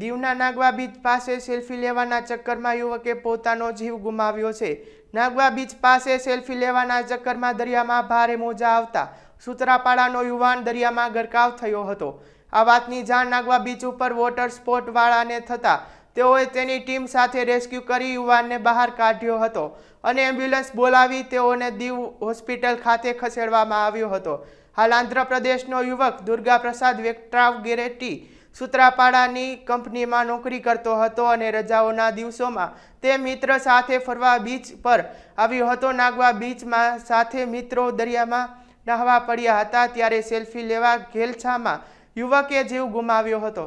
દીવના નાગવા બીચ પાસે સેલ્ફી લેવાના ચક્કરમાં યુવકે પોતાનો જીવ ગુમાવ્યો છે નાગવા બીચ પાસે સેલ્ફી લેવાના ચક્કરમાં દરિયામાં ભારે મોજા આવતા સુતરાપાડાનો યુવાન દરિયામાં ગરકાવ થયો હતો આ વાતની જાણ નાગવા બીચ ઉપર વોટર સ્પોર્ટવાળાને થતાં તેઓએ તેની ટીમ સાથે રેસ્ક્યુ કરી યુવાનને બહાર કાઢ્યો હતો અને એમ્બ્યુલન્સ બોલાવી તેઓને દીવ હોસ્પિટલ ખાતે ખસેડવામાં આવ્યો હતો હાલ આંધ્રપ્રદેશનો યુવક દુર્ગાપ્રસાદ પ્રસાદ વેક્ટ્રાવ ગેરેટી સૂત્રાપાડાની કંપનીમાં નોકરી કરતો હતો અને રજાઓના દિવસોમાં તે મિત્ર સાથે ફરવા બીચ પર આવ્યો હતો નાગવા બીચમાં સાથે મિત્રો દરિયામાં નહાવા પડ્યા હતા ત્યારે સેલ્ફી લેવા ઘેલછામાં યુવકે જીવ ગુમાવ્યો હતો